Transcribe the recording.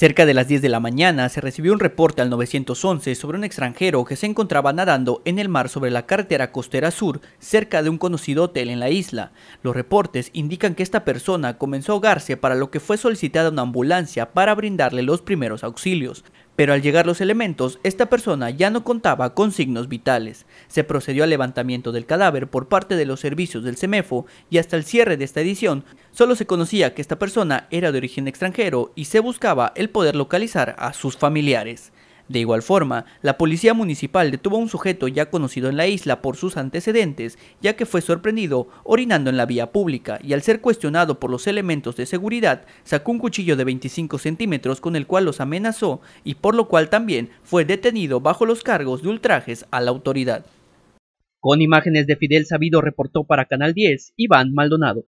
Cerca de las 10 de la mañana se recibió un reporte al 911 sobre un extranjero que se encontraba nadando en el mar sobre la carretera costera sur cerca de un conocido hotel en la isla. Los reportes indican que esta persona comenzó a ahogarse para lo que fue solicitada una ambulancia para brindarle los primeros auxilios. Pero al llegar los elementos, esta persona ya no contaba con signos vitales. Se procedió al levantamiento del cadáver por parte de los servicios del Semefo y hasta el cierre de esta edición solo se conocía que esta persona era de origen extranjero y se buscaba el poder localizar a sus familiares. De igual forma, la policía municipal detuvo a un sujeto ya conocido en la isla por sus antecedentes, ya que fue sorprendido orinando en la vía pública y al ser cuestionado por los elementos de seguridad, sacó un cuchillo de 25 centímetros con el cual los amenazó y por lo cual también fue detenido bajo los cargos de ultrajes a la autoridad. Con imágenes de Fidel Sabido reportó para Canal 10, Iván Maldonado.